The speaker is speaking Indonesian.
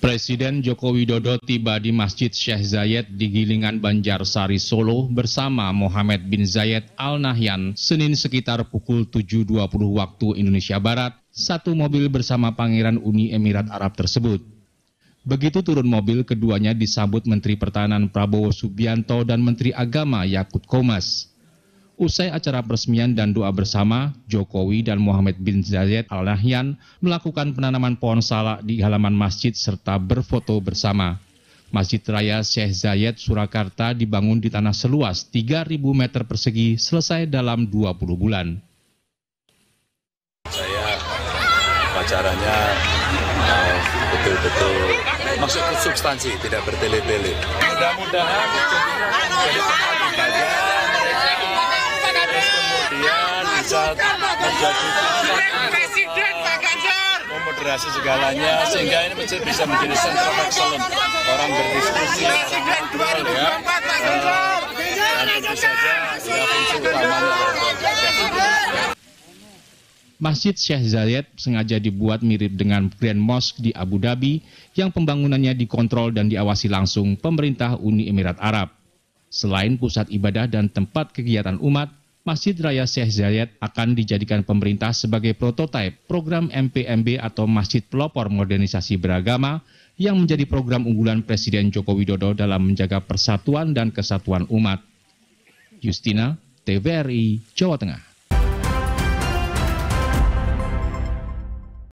Presiden Joko Widodo tiba di Masjid Syekh Zayed di Gilingan Banjar Sari Solo bersama Muhammad bin Zayed Al Nahyan Senin sekitar pukul 7.20 waktu Indonesia Barat, satu mobil bersama Pangeran Uni Emirat Arab tersebut. Begitu turun mobil, keduanya disambut Menteri Pertahanan Prabowo Subianto dan Menteri Agama Yakut Komas. Usai acara peresmian dan doa bersama, Jokowi dan Muhammad bin Zayed Al Nahyan melakukan penanaman pohon salak di halaman masjid serta berfoto bersama. Masjid Raya Syekh Zayed Surakarta dibangun di tanah seluas 3.000 meter persegi selesai dalam 20 bulan. Saya acaranya eh, betul-betul masuk ke substansi, tidak bertele-tele. Mudah-mudahan Ganjar presiden Pak Ganjar memoderasi segalanya sehingga ini masih bisa menjadi center maksimum orang berdiskusi presiden 2024 Pak Ganjar Masjid Syekh Zayed sengaja dibuat mirip dengan Grand Mosque di Abu Dhabi yang pembangunannya dikontrol dan diawasi langsung pemerintah Uni Emirat Arab. Selain pusat ibadah dan tempat kegiatan umat, Masjid Raya Syekh Zayed akan dijadikan pemerintah sebagai prototipe program MPMB atau Masjid Pelopor Modernisasi Beragama yang menjadi program unggulan Presiden Joko Widodo dalam menjaga persatuan dan kesatuan umat. Justina, TVRI, Jawa Tengah.